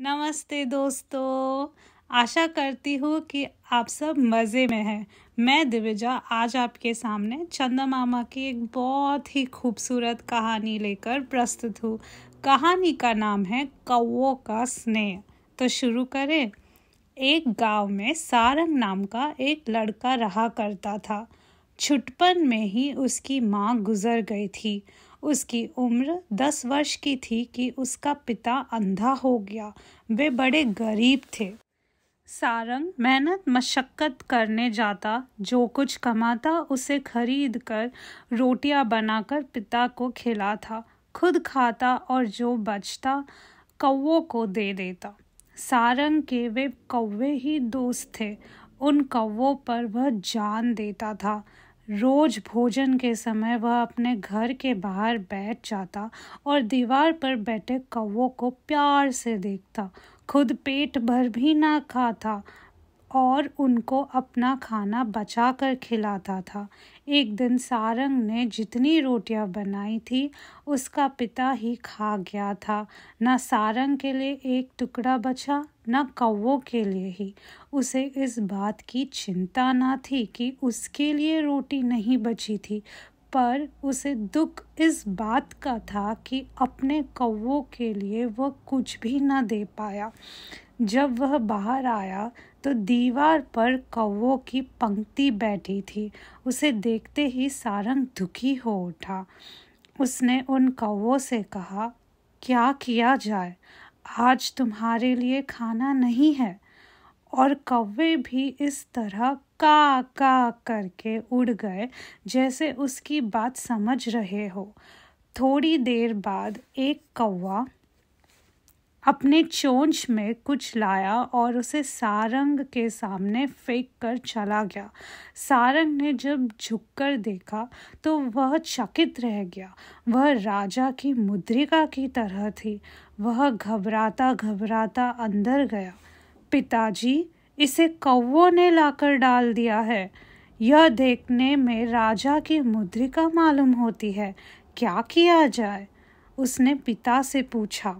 नमस्ते दोस्तों आशा करती हूँ कि आप सब मज़े में हैं मैं दिविजा आज आपके सामने चंदा मामा की एक बहुत ही खूबसूरत कहानी लेकर प्रस्तुत हूँ कहानी का नाम है कौओ का स्नेह तो शुरू करें एक गांव में सारंग नाम का एक लड़का रहा करता था छुटपन में ही उसकी माँ गुजर गई थी उसकी उम्र दस वर्ष की थी कि उसका पिता अंधा हो गया वे बड़े गरीब थे सारंग मेहनत मशक्क़त करने जाता जो कुछ कमाता उसे खरीद कर रोटियां बनाकर पिता को खिलाता खुद खाता और जो बचता कौवों को दे देता सारंग के वे कौवे ही दोस्त थे उन कौवों पर वह जान देता था रोज भोजन के समय वह अपने घर के बाहर बैठ जाता और दीवार पर बैठे कौवों को प्यार से देखता खुद पेट भर भी ना खाता और उनको अपना खाना बचा कर खिलाता था एक दिन सारंग ने जितनी रोटियां बनाई थी उसका पिता ही खा गया था न सारंग के लिए एक टुकड़ा बचा न कौवों के लिए ही उसे इस बात की चिंता ना थी कि उसके लिए रोटी नहीं बची थी पर उसे दुख इस बात का था कि अपने कौवों के लिए वह कुछ भी ना दे पाया जब वह बाहर आया तो दीवार पर कौवों की पंक्ति बैठी थी उसे देखते ही सारंग दुखी हो उठा उसने उन कौवों से कहा क्या किया जाए आज तुम्हारे लिए खाना नहीं है और कौवे भी इस तरह का का करके उड़ गए जैसे उसकी बात समझ रहे हो थोड़ी देर बाद एक कौवा अपने चोंच में कुछ लाया और उसे सारंग के सामने फेंक कर चला गया सारंग ने जब झुककर देखा तो वह चकित रह गया वह राजा की मुद्रिका की तरह थी वह घबराता घबराता अंदर गया पिताजी इसे कौवों ने लाकर डाल दिया है यह देखने में राजा की मुद्रिका मालूम होती है क्या किया जाए उसने पिता से पूछा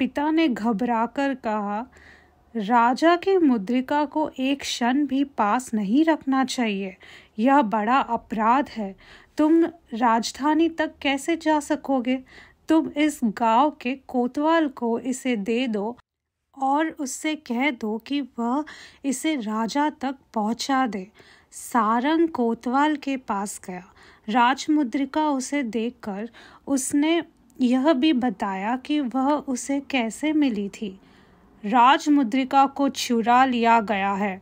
पिता ने घबराकर कहा राजा की मुद्रिका को एक क्षण भी पास नहीं रखना चाहिए यह बड़ा अपराध है तुम राजधानी तक कैसे जा सकोगे तुम इस गांव के कोतवाल को इसे दे दो और उससे कह दो कि वह इसे राजा तक पहुंचा दे सारंग कोतवाल के पास गया राजमुद्रिका उसे देखकर उसने यह भी बताया कि वह उसे कैसे मिली थी राज मुद्रिका को चुरा लिया गया है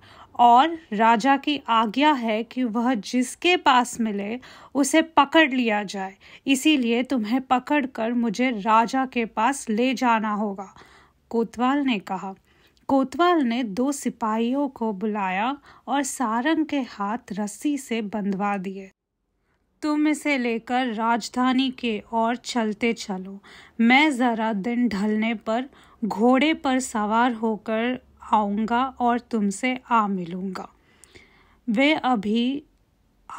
और राजा की आज्ञा है कि वह जिसके पास मिले उसे पकड़ लिया जाए इसीलिए तुम्हें पकड़कर मुझे राजा के पास ले जाना होगा कोतवाल ने कहा कोतवाल ने दो सिपाहियों को बुलाया और सारंग के हाथ रस्सी से बंधवा दिए तुम इसे लेकर राजधानी के और चलते चलो मैं ज़रा दिन ढलने पर घोड़े पर सवार होकर आऊँगा और तुमसे आ मिलूँगा वे अभी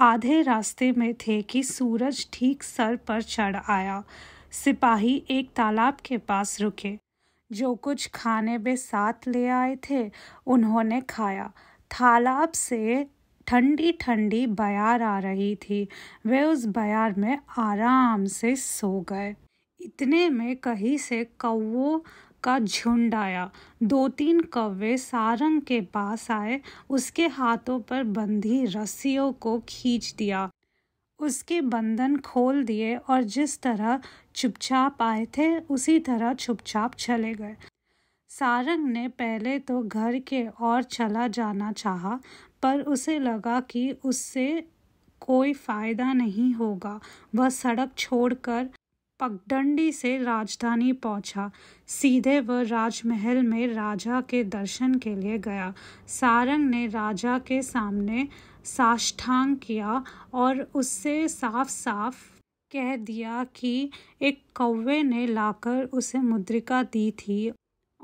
आधे रास्ते में थे कि सूरज ठीक सर पर चढ़ आया सिपाही एक तालाब के पास रुके जो कुछ खाने वे साथ ले आए थे उन्होंने खाया तालाब से ठंडी ठंडी बयार आ रही थी वे उस बयार में आराम से सो गए इतने में कहीं से कौओं का झुंड आया दो तीन कौवे सारंग के पास आए उसके हाथों पर बंधी रस्सियों को खींच दिया उसके बंधन खोल दिए और जिस तरह चुपचाप आए थे उसी तरह चुपचाप चले गए सारंग ने पहले तो घर के और चला जाना चाहा पर उसे लगा कि उससे कोई फायदा नहीं होगा वह सड़क छोड़कर पगडंडी से राजधानी पहुंचा सीधे वह राजमहल में राजा के दर्शन के लिए गया सारंग ने राजा के सामने साष्टांग किया और उससे साफ साफ कह दिया कि एक कौवे ने लाकर उसे मुद्रिका दी थी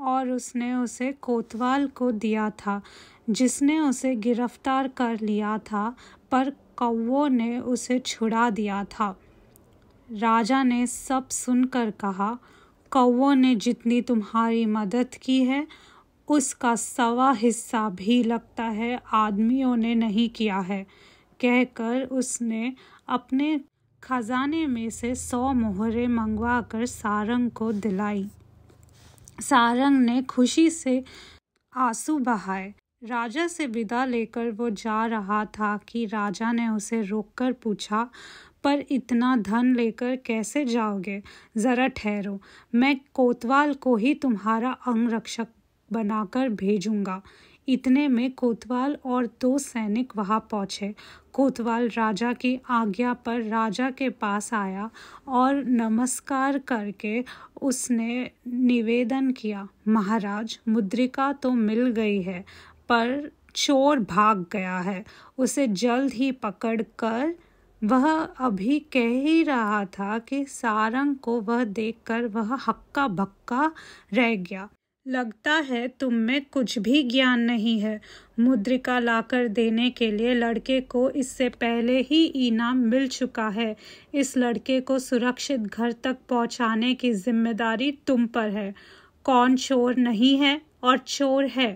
और उसने उसे कोतवाल को दिया था जिसने उसे गिरफ्तार कर लिया था पर कौ ने उसे छुड़ा दिया था राजा ने सब सुनकर कहा कौ ने जितनी तुम्हारी मदद की है उसका सवा हिस्सा भी लगता है आदमियों ने नहीं किया है कहकर उसने अपने खजाने में से सौ मोहरे मंगवा कर सारंग को दिलाई सारंग ने खुशी से आंसू बहाए राजा से विदा लेकर वो जा रहा था कि राजा ने उसे रोककर पूछा पर इतना धन लेकर कैसे जाओगे ज़रा ठहरो मैं कोतवाल को ही तुम्हारा अंगरक्षक बनाकर भेजूंगा इतने में कोतवाल और दो सैनिक वहां पहुंचे कोतवाल राजा की आज्ञा पर राजा के पास आया और नमस्कार करके उसने निवेदन किया महाराज मुद्रिका तो मिल गई है पर चोर भाग गया है उसे जल्द ही पकड़ कर वह अभी कह ही रहा था कि सारंग को वह देखकर वह हक्का भक्का रह गया लगता है तुम में कुछ भी ज्ञान नहीं है मुद्रिका लाकर देने के लिए लड़के को इससे पहले ही इनाम मिल चुका है इस लड़के को सुरक्षित घर तक पहुंचाने की जिम्मेदारी तुम पर है कौन चोर नहीं है और चोर है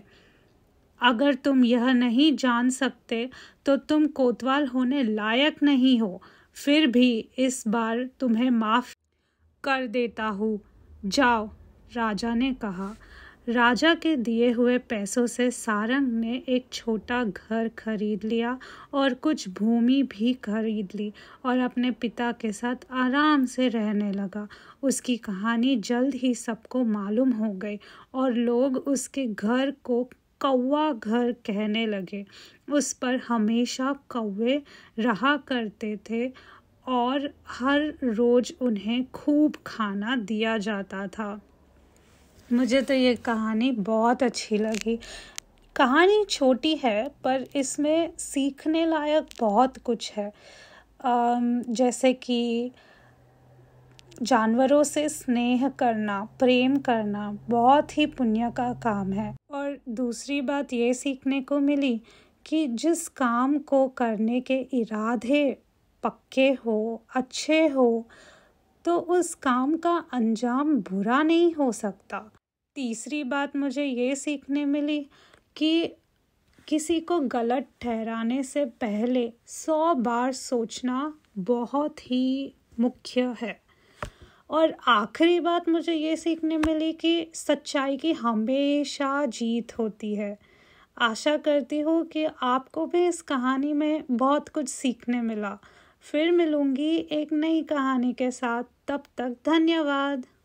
अगर तुम यह नहीं जान सकते तो तुम कोतवाल होने लायक नहीं हो फिर भी इस बार तुम्हें माफ़ कर देता हूँ जाओ राजा ने कहा राजा के दिए हुए पैसों से सारंग ने एक छोटा घर खरीद लिया और कुछ भूमि भी खरीद ली और अपने पिता के साथ आराम से रहने लगा उसकी कहानी जल्द ही सबको मालूम हो गई और लोग उसके घर को कौवा घर कहने लगे उस पर हमेशा कौवे रहा करते थे और हर रोज़ उन्हें खूब खाना दिया जाता था मुझे तो ये कहानी बहुत अच्छी लगी कहानी छोटी है पर इसमें सीखने लायक बहुत कुछ है जैसे कि जानवरों से स्नेह करना प्रेम करना बहुत ही पुण्य का काम है और दूसरी बात ये सीखने को मिली कि जिस काम को करने के इरादे पक्के हो अच्छे हो तो उस काम का अंजाम बुरा नहीं हो सकता तीसरी बात मुझे ये सीखने मिली कि किसी को गलत ठहराने से पहले सौ बार सोचना बहुत ही मुख्य है और आखिरी बात मुझे ये सीखने मिली कि सच्चाई की हमेशा जीत होती है आशा करती हूँ कि आपको भी इस कहानी में बहुत कुछ सीखने मिला फिर मिलूँगी एक नई कहानी के साथ तब तक धन्यवाद